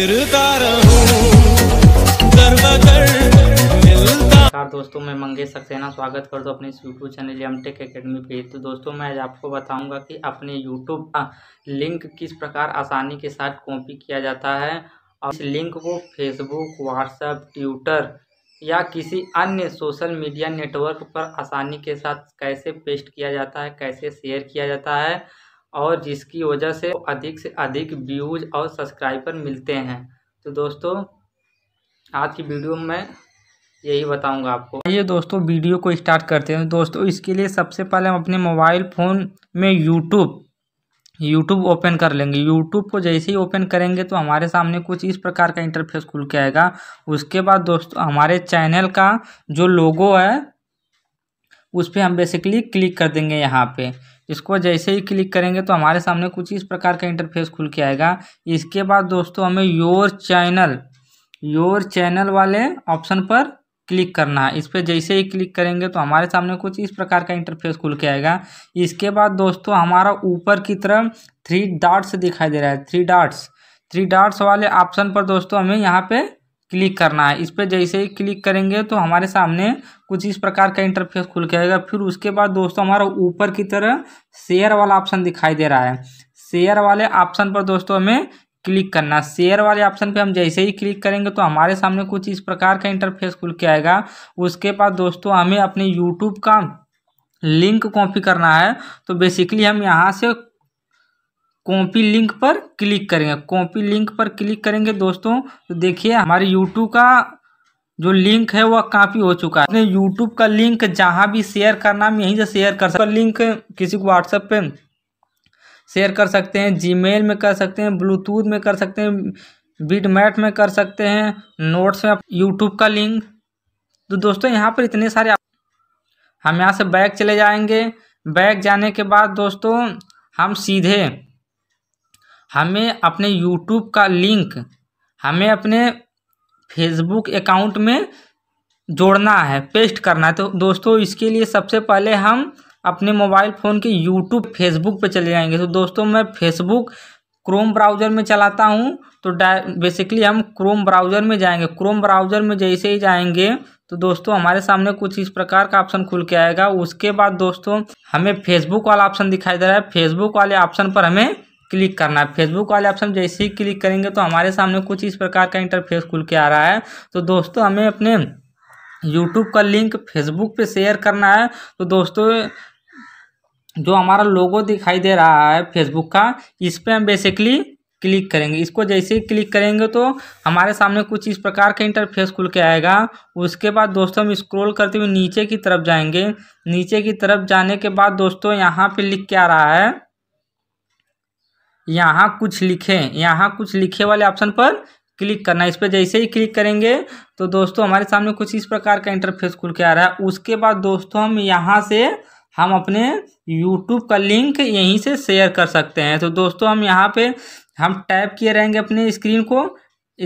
नमस्कार दोस्तों मैं मंगेश सक्सेना स्वागत कर दो अपने YouTube channel M tech academy पे तो दोस्तों मैं आज आपको बताऊंगा कि अपने यूट्यूब का लिंक किस प्रकार आसानी के साथ कॉपी किया जाता है और इस लिंक को फेसबुक व्हाट्सएप ट्विटर या किसी अन्य सोशल मीडिया नेटवर्क पर आसानी के साथ कैसे पेस्ट किया जाता है कैसे शेयर किया जाता है और जिसकी वजह से अधिक से अधिक व्यूज़ और सब्सक्राइबर मिलते हैं तो दोस्तों आज की वीडियो में यही बताऊंगा आपको ये दोस्तों वीडियो को स्टार्ट करते हैं दोस्तों इसके लिए सबसे पहले हम अपने मोबाइल फ़ोन में यूट्यूब यूट्यूब ओपन कर लेंगे यूट्यूब को जैसे ही ओपन करेंगे तो हमारे सामने कुछ इस प्रकार का इंटरफेस खुल के आएगा उसके बाद दोस्तों हमारे चैनल का जो लोगो है उस पर हम बेसिकली क्लिक कर देंगे यहाँ पे इसको जैसे ही क्लिक करेंगे तो हमारे सामने कुछ इस प्रकार का इंटरफेस खुल के आएगा इसके बाद दोस्तों हमें योर चैनल योर चैनल वाले ऑप्शन पर क्लिक करना है इस पर जैसे ही क्लिक करेंगे तो हमारे सामने कुछ इस प्रकार का इंटरफेस खुल के आएगा इसके बाद दोस्तों हमारा ऊपर की तरफ थ्री डॉट्स दिखाई दे रहा है थ्री डॉट्स थ्री डॉट्स वाले ऑप्शन पर दोस्तों हमें यहाँ पे क्लिक करना है इस पर जैसे ही क्लिक करेंगे तो हमारे सामने कुछ इस प्रकार का इंटरफेस खुल के आएगा फिर उसके बाद दोस्तों हमारा ऊपर की तरह शेयर वाला ऑप्शन दिखाई दे रहा है शेयर वाले ऑप्शन पर दोस्तों हमें क्लिक करना शेयर वाले ऑप्शन पे हम जैसे ही क्लिक करेंगे तो हमारे सामने कुछ इस प्रकार का इंटरफेस खुल के आएगा उसके बाद दोस्तों हमें अपने यूट्यूब का लिंक कॉपी करना है तो बेसिकली हम यहाँ से कॉपी लिंक पर क्लिक करेंगे कॉपी लिंक पर क्लिक करेंगे दोस्तों तो देखिए हमारे यूट्यूब का जो लिंक है वह काफ़ी हो चुका है अपने यूट्यूब का लिंक जहाँ भी शेयर करना हम यहीं से शेयर कर सकते लिंक किसी को व्हाट्सएप पे शेयर कर सकते हैं जीमेल में कर सकते हैं ब्लूटूथ में कर सकते हैं बीटमैट में कर सकते हैं नोट्स में यूट्यूब का लिंक तो दोस्तों यहाँ पर इतने सारे हम यहाँ से बैग चले जाएंगे बैग जाने के बाद दोस्तों हम सीधे हमें अपने यूट्यूब का लिंक हमें अपने फेसबुक अकाउंट में जोड़ना है पेस्ट करना है तो दोस्तों इसके लिए सबसे पहले हम अपने मोबाइल फ़ोन के यूट्यूब फेसबुक पर चले जाएंगे तो दोस्तों मैं फेसबुक क्रोम ब्राउज़र में चलाता हूँ तो बेसिकली हम क्रोम ब्राउज़र में जाएंगे क्रोम ब्राउज़र में जैसे ही जाएंगे तो दोस्तों हमारे सामने कुछ इस प्रकार का ऑप्शन खुल के आएगा उसके बाद दोस्तों हमें फेसबुक वाला ऑप्शन दिखाई दे रहा है फेसबुक वाले ऑप्शन पर हमें क्लिक करना है फेसबुक वाले ऑप्शन जैसे ही क्लिक करेंगे तो हमारे सामने कुछ इस प्रकार का इंटरफेस खुल के आ रहा है तो दोस्तों हमें अपने यूट्यूब का लिंक फेसबुक पे शेयर करना है तो दोस्तों जो हमारा लोगो दिखाई दे रहा है फेसबुक का इस पर हम बेसिकली क्लिक करेंगे इसको जैसे ही क्लिक करेंगे तो हमारे सामने कुछ इस प्रकार का इंटरफेस खुल के आएगा उसके बाद दोस्तों हम स्क्रॉल करते हुए नीचे की तरफ जाएंगे नीचे की तरफ जाने के बाद दोस्तों यहाँ पे लिख के आ रहा है यहाँ कुछ लिखे यहाँ कुछ लिखे वाले ऑप्शन पर क्लिक करना इस पर जैसे ही क्लिक करेंगे तो दोस्तों हमारे सामने कुछ इस प्रकार का इंटरफेस खुल के आ रहा है उसके बाद दोस्तों हम यहाँ से हम अपने यूट्यूब का लिंक यहीं से शेयर कर सकते हैं तो दोस्तों हम यहाँ पे हम टाइप किए रहेंगे अपने स्क्रीन को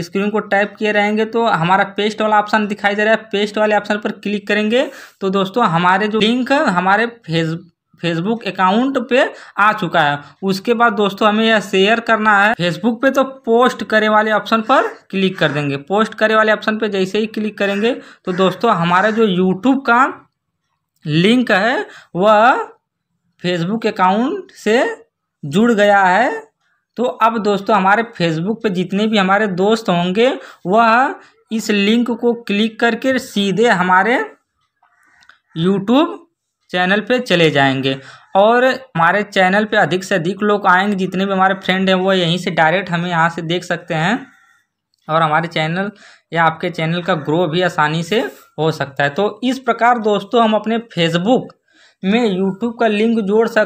स्क्रीन को टाइप किए रहेंगे तो हमारा पेस्ट वाला ऑप्शन दिखाई दे रहा है पेस्ट वाले ऑप्शन पर क्लिक करेंगे तो दोस्तों हमारे जो लिंक हमारे फेस फेसबुक अकाउंट पे आ चुका है उसके बाद दोस्तों हमें यह शेयर करना है फेसबुक पे तो पोस्ट करे वाले ऑप्शन पर क्लिक कर देंगे पोस्ट करे वाले ऑप्शन पे जैसे ही क्लिक करेंगे तो दोस्तों हमारा जो यूट्यूब का लिंक है वह फेसबुक अकाउंट से जुड़ गया है तो अब दोस्तों हमारे फेसबुक पे जितने भी हमारे दोस्त होंगे वह इस लिंक को क्लिक करके सीधे हमारे यूट्यूब चैनल पे चले जाएंगे और हमारे चैनल पे अधिक से अधिक लोग आएंगे जितने भी हमारे फ्रेंड हैं वो यहीं से डायरेक्ट हमें यहाँ से देख सकते हैं और हमारे चैनल या आपके चैनल का ग्रो भी आसानी से हो सकता है तो इस प्रकार दोस्तों हम अपने फेसबुक में यूट्यूब का लिंक जोड़ सक